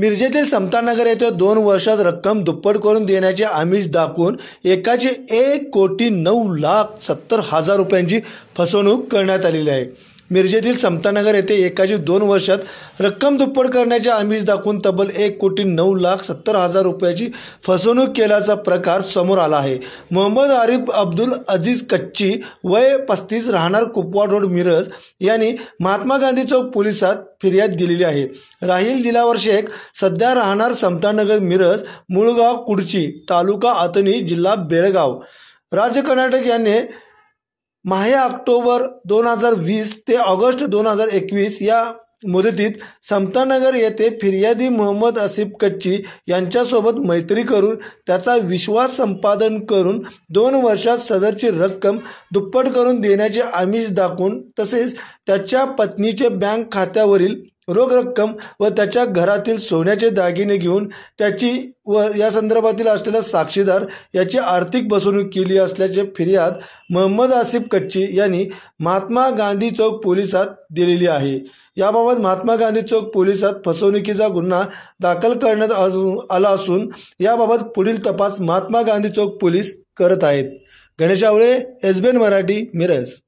मिरजेतील समतानगर येथे दोन वर्षात रक्कम दुप्पट करून देण्याचे आमिष दाखवून एकाचे एक कोटी नऊ लाख सत्तर हजार रुपयांची फसवणूक करण्यात आलेली आहे मिरजेतील समतानगर येथे एकाची दोन वर्षात रक्कम दुप्पट करण्याचे आमिष दाखवून तब्बल एक कोटी नऊ लाख सत्तर हजार रुपयाची फसवणूक केल्याचा प्रकार समोर आला आहे मोहम्मद आरिफ अब्दुल अजीज कच्ची वय पस्तीस राहणार कुपवाड रोड मिरज यांनी महात्मा गांधी चौक पोलिसात फिर्याद दिलेली आहे राहील दिलावर शेख सध्या राहणार समतानगर मिरज मुळगाव कुडची तालुका आतणी जिल्हा बेळगाव राज्य कर्नाटक यांनी माहे ऑक्टोबर दोन हजार वीस ते ऑगस्ट दोन हजार एकवीस या मुदतीत समतानगर येथे फिर्यादी मोहम्मद असिफ कच्ची यांच्यासोबत मैत्री करून त्याचा विश्वास संपादन करून दोन वर्षात सदरची रक्कम दुप्पट करून देण्याचे आमिष दाखवून तसेच त्याच्या पत्नीचे बँक खात्यावरील रोख रक्कम व त्याच्या घरातील सोन्याचे दागिने घेऊन त्याची व या संदर्भातील असलेला साक्षीदार याची आर्थिक फसवणूक केली असल्याचे फिर्याद मोहम्मद आसिफ कच्ची यांनी महात्मा गांधी चौक पोलिसात दिलेली आहे याबाबत महात्मा गांधी चौक पोलिसात फसवणुकीचा गुन्हा दाखल करण्यात आला असून याबाबत पुढील तपास महात्मा गांधी चौक पोलीस करत आहेत गणेश आवळे एसबीएन मराठी मिरज